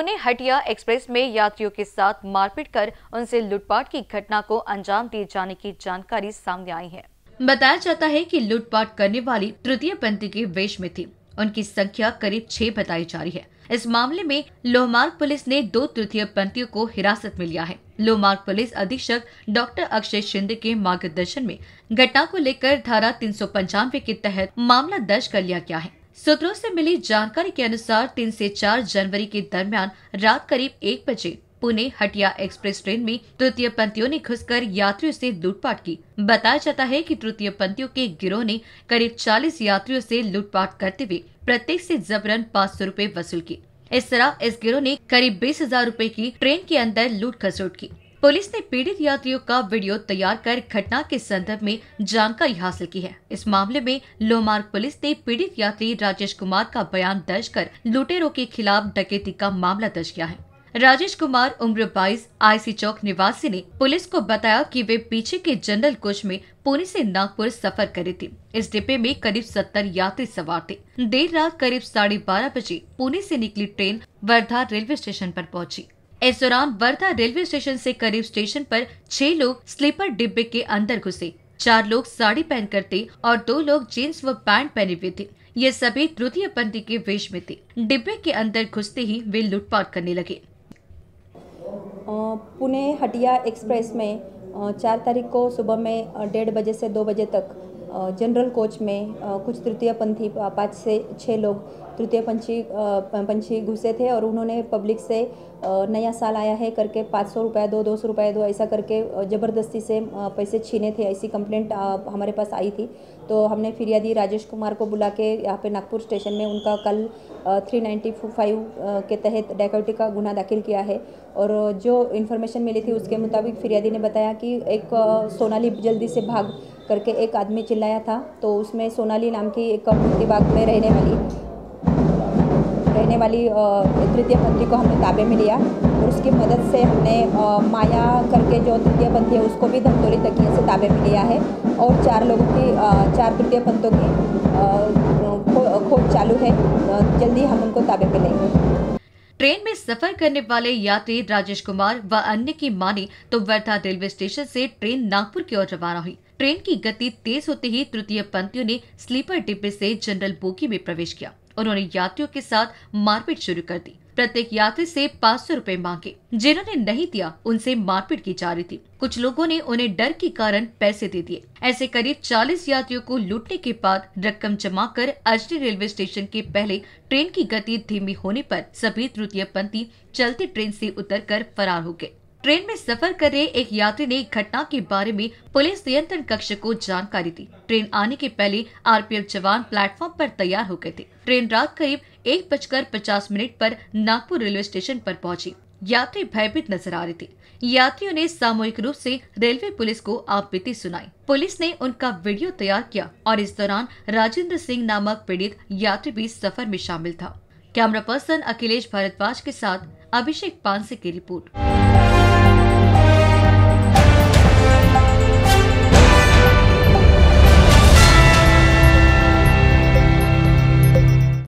Pune Hatia express में यात्रियों के साथ मारपीट कर उनसे लूटपाट की घटना को अंजाम दिए जाने की जानकारी सामने आई है बताया जाता है कि लूटपाट करने वाली तृतीय पंथी के वेश में थी उनकी संख्या करीब छह बताई जा रही है इस मामले में लोहमार्ग पुलिस ने दो तृतीय पंथियों को हिरासत में लिया है लोहमार्ग पुलिस अधीक्षक डॉक्टर अक्षय शिंदे के मार्गदर्शन में घटना को लेकर धारा तीन के तहत मामला दर्ज कर लिया गया है सूत्रों से मिली जानकारी के अनुसार तीन से चार जनवरी के दरमियान रात करीब एक बजे पुणे हटिया एक्सप्रेस ट्रेन में तृतीय पंथियों ने घुसकर यात्रियों से लूटपाट की बताया जाता है कि तृतीय पंथियों के गिरोह ने करीब 40 यात्रियों से लूटपाट करते हुए प्रत्येक से जबरन पाँच सौ वसूल की इस तरह इस गिरोह ने करीब बीस हजार रूपए की ट्रेन के अंदर लूट खसोट की पुलिस ने पीड़ित यात्रियों का वीडियो तैयार कर घटना के संदर्भ में जानकारी हासिल की है इस मामले में लोमार्ग पुलिस ने पीड़ित यात्री राजेश कुमार का बयान दर्ज कर लुटेरों के खिलाफ डकैती का मामला दर्ज किया है राजेश कुमार उम्र 22 आईसी चौक निवासी ने पुलिस को बताया कि वे पीछे के जनरल कोच में पुणे से नागपुर सफर करे थे इस डिब्बे में करीब 70 यात्री सवार थे देर रात करीब साढ़े बारह बजे पुणे से निकली ट्रेन वर्धा रेलवे स्टेशन पर पहुंची इस दौरान वर्धा रेलवे स्टेशन से करीब स्टेशन पर छह लोग स्लीपर डिब्बे के अंदर घुसे चार लोग साड़ी पहन करते और दो लोग जीन्स व पैंट पहने हुए थे ये सभी तृतीय पंथी के वेश में थे डिब्बे के अंदर घुसते ही वे लूटपाट करने लगे पुणे हटिया एक्सप्रेस में चार तारीख को सुबह में डेढ़ बजे से दो बजे तक जनरल कोच में कुछ तृतीय पंथी पाँच से छः लोग तृतीय पंछी पंछी घुसे थे और उन्होंने पब्लिक से नया साल आया है करके पाँच सौ रुपये दो दो सौ रुपये दो ऐसा करके ज़बरदस्ती से पैसे छीने थे ऐसी कंप्लेंट हमारे पास आई थी तो हमने फिरियादी राजेश कुमार को बुला के यहाँ पे नागपुर स्टेशन में उनका कल थ्री नाइन्टी फाइव के तहत डेकोटी का गुना दाखिल किया है और जो इन्फॉर्मेशन मिली थी उसके मुताबिक फिरियादी ने बताया कि एक सोनाली जल्दी से भाग करके एक आदमी चिल्लाया था तो उसमें सोनाली नाम की एक कम्युनिटी बाग में रहने वाली रहने वाली तृतीय पंथी को हमने ताबे में लिया और उसकी मदद से हमने माया करके जो तृतीय पंथी है उसको भी धमतोली तकिए से ताबे में लिया है और चार लोगों की चार तृतीय पंथों की खोज चालू है जल्दी हम उनको ताबे में लेंगे ट्रेन में सफर करने वाले यात्री राजेश कुमार व अन्य की माने तो वर्धा रेलवे स्टेशन से ट्रेन नागपुर की ओर रवाना हुई ट्रेन की गति तेज होते ही तृतीय पंक्तियों ने स्लीपर डिब्बे से जनरल बोगी में प्रवेश किया उन्होंने यात्रियों के साथ मारपीट शुरू कर दी प्रत्येक यात्री से पाँच सौ रूपए मांगे जिन्होंने नहीं दिया उनसे मारपीट की जा रही थी कुछ लोगों ने उन्हें डर के कारण पैसे दे दिए ऐसे करीब 40 यात्रियों को लूटने के बाद रकम जमा कर अजनी रेलवे स्टेशन के पहले ट्रेन की गति धीमी होने पर सभी तृतीय पंथी चलती ट्रेन से उतरकर फरार हो गए ट्रेन में सफर कर रहे एक यात्री ने घटना के बारे में पुलिस नियंत्रण कक्ष को जानकारी दी ट्रेन आने के पहले आरपीएफ जवान प्लेटफॉर्म पर तैयार हो गए थे ट्रेन रात करीब एक बजकर पचास मिनट पर नागपुर रेलवे स्टेशन पर पहुंची यात्री भयभीत नजर आ रहे थे यात्रियों ने सामूहिक रूप से रेलवे पुलिस को आपबीती सुनाई पुलिस ने उनका वीडियो तैयार किया और इस दौरान राजेंद्र सिंह नामक पीड़ित यात्री भी सफर में शामिल था कैमरा पर्सन अखिलेश भारद्वाज के साथ अभिषेक पानसे की रिपोर्ट